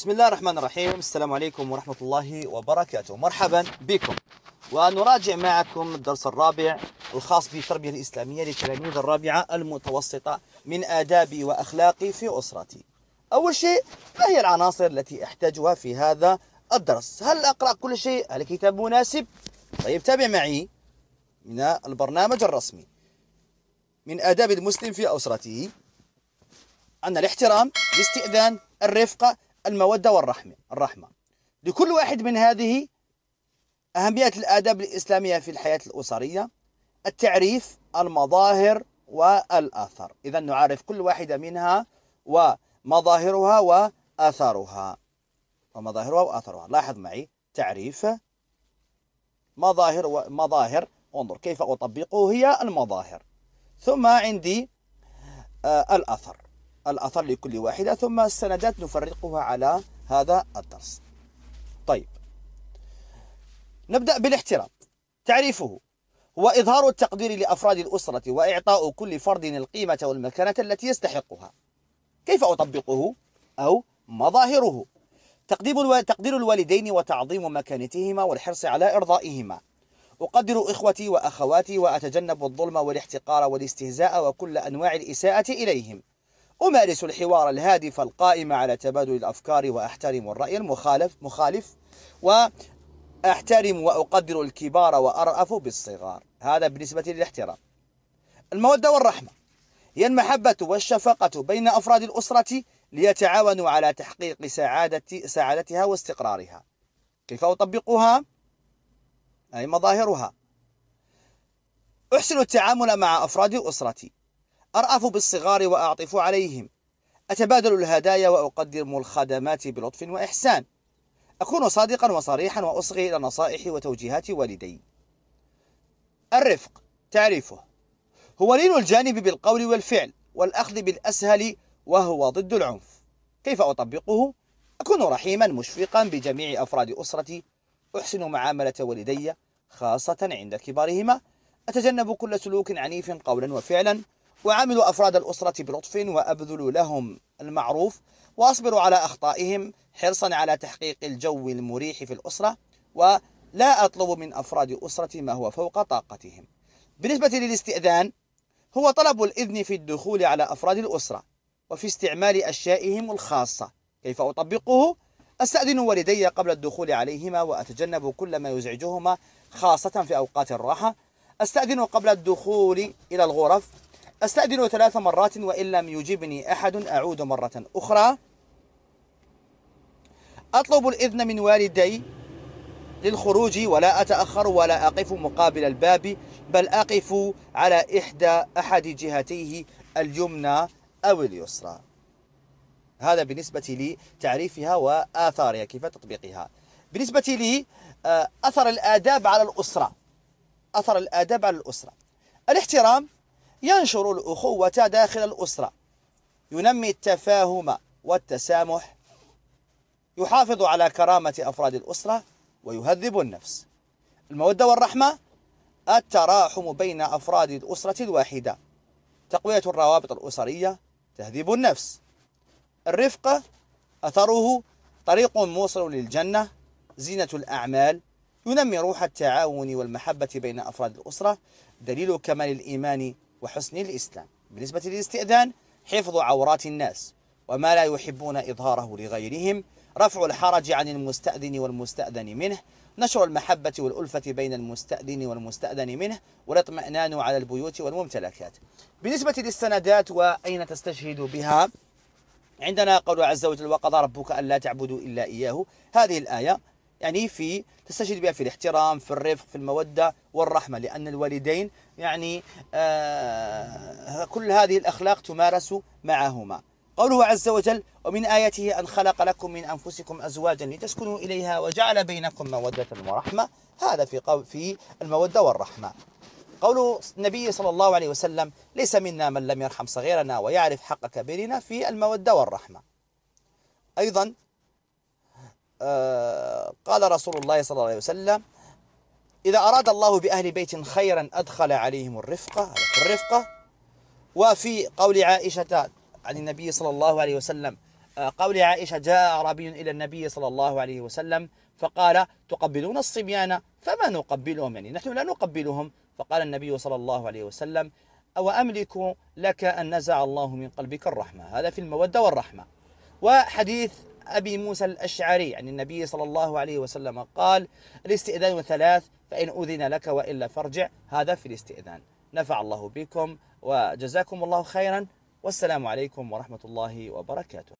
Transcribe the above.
بسم الله الرحمن الرحيم السلام عليكم ورحمة الله وبركاته مرحبا بكم ونراجع معكم الدرس الرابع الخاص بالتربية الإسلامية لتلاميذ الرابعة المتوسطة من آدابي وأخلاقي في أسرتي أول شيء ما هي العناصر التي أحتاجها في هذا الدرس هل أقرأ كل شيء هل الكتاب مناسب طيب تابع معي من البرنامج الرسمي من آداب المسلم في أسرته أن الاحترام الاستئذان الرفقة المودة والرحمة الرحمة لكل واحد من هذه أهمية الآداب الإسلامية في الحياة الأسرية التعريف المظاهر والآثار إذا نعرف كل واحدة منها ومظاهرها وآثارها ومظاهرها وآثارها لاحظ معي تعريف مظاهر ومظاهر انظر كيف أطبقه هي المظاهر ثم عندي آه الأثر الأثر لكل واحدة ثم السندات نفرقها على هذا الدرس طيب نبدأ بالاحترام تعريفه هو إظهار التقدير لأفراد الأسرة وإعطاء كل فرد القيمة والمكانة التي يستحقها كيف أطبقه أو مظاهره تقديم تقدير الوالدين وتعظيم مكانتهما والحرص على إرضائهما أقدر إخوتي وأخواتي وأتجنب الظلم والاحتقار والاستهزاء وكل أنواع الإساءة إليهم أمارس الحوار الهادف القائم على تبادل الأفكار وأحترم الرأي المخالف مخالف وأحترم وأقدر الكبار وأرأف بالصغار هذا بالنسبة للاحترام المودة والرحمة هي المحبة والشفقة بين أفراد الأسرة ليتعاونوا على تحقيق سعادة سعادتها واستقرارها كيف أطبقها؟ أي مظاهرها أحسن التعامل مع أفراد أسرتي أرأف بالصغار وأعطف عليهم أتبادل الهدايا وأقدم الخدمات بلطف وإحسان أكون صادقا وصريحا وأصغي إلى نصائح وتوجيهات والدي الرفق تعريفه هو لين الجانب بالقول والفعل والأخذ بالأسهل وهو ضد العنف كيف أطبقه؟ أكون رحيما مشفقا بجميع أفراد أسرتي أحسن معاملة والدي خاصة عند كبارهما أتجنب كل سلوك عنيف قولا وفعلا وعامل أفراد الأسرة بلطف وأبذلوا لهم المعروف واصبروا على أخطائهم حرصا على تحقيق الجو المريح في الأسرة ولا أطلب من أفراد أسرتي ما هو فوق طاقتهم بالنسبة للاستئذان هو طلب الإذن في الدخول على أفراد الأسرة وفي استعمال أشيائهم الخاصة كيف أطبقه؟ أستأذن والدي قبل الدخول عليهما وأتجنب كل ما يزعجهما خاصة في أوقات الراحة أستأذن قبل الدخول إلى الغرف أستأذن ثلاث مرات وإن لم يجبني أحد أعود مرة أخرى أطلب الإذن من والدي للخروج ولا أتأخر ولا أقف مقابل الباب بل أقف على إحدى أحد جهتيه اليمنى أو اليسرى هذا بالنسبة لتعريفها وآثارها كيف تطبيقها بالنسبة لي آه، أثر الآداب على الأسرة أثر الآداب على الأسرة الاحترام ينشر الأخوة داخل الأسرة ينمي التفاهم والتسامح يحافظ على كرامة أفراد الأسرة ويهذب النفس المودة والرحمة التراحم بين أفراد الأسرة الواحدة تقوية الروابط الأسرية تهذيب النفس الرفقة أثره طريق موصل للجنة زينة الأعمال ينمي روح التعاون والمحبة بين أفراد الأسرة دليل كمال الإيمان وحسن الإسلام بالنسبة للاستئذان حفظ عورات الناس وما لا يحبون إظهاره لغيرهم رفع الحرج عن المستأذن والمستأذن منه نشر المحبة والألفة بين المستأذن والمستأذن منه والاطمئنان على البيوت والممتلكات بالنسبة للسندات وأين تستشهد بها عندنا قول عز وجل وقضى ربك ألا تعبدوا إلا إياه هذه الآية يعني في تستشهد بها في الاحترام في الرفق في المودة والرحمة لأن الوالدين يعني آه كل هذه الأخلاق تمارس معهما قوله عز وجل ومن آياته أن خلق لكم من أنفسكم أزواجا لتسكنوا إليها وجعل بينكم مودة ورحمة هذا في في المودة والرحمة قول النبي صلى الله عليه وسلم ليس منا من لم يرحم صغيرنا ويعرف حق كبيرنا في المودة والرحمة أيضا آه، قال رسول الله صلى الله عليه وسلم إذا أراد الله بأهل بيت خيرا أدخل عليهم الرفقة الرفقة وفي قول عائشة عن النبي صلى الله عليه وسلم آه، قول عائشة جاء أعرابي إلى النبي صلى الله عليه وسلم فقال تقبلون الصبيان فما نقبلهم يعني نحن لا نقبلهم فقال النبي صلى الله عليه وسلم أو أملك لك أن نزع الله من قلبك الرحمة هذا في المودة والرحمة وحديث أبي موسى الأشعري عن يعني النبي صلى الله عليه وسلم قال الاستئذان ثلاث فإن أذن لك وإلا فارجع هذا في الاستئذان نفع الله بكم وجزاكم الله خيرا والسلام عليكم ورحمة الله وبركاته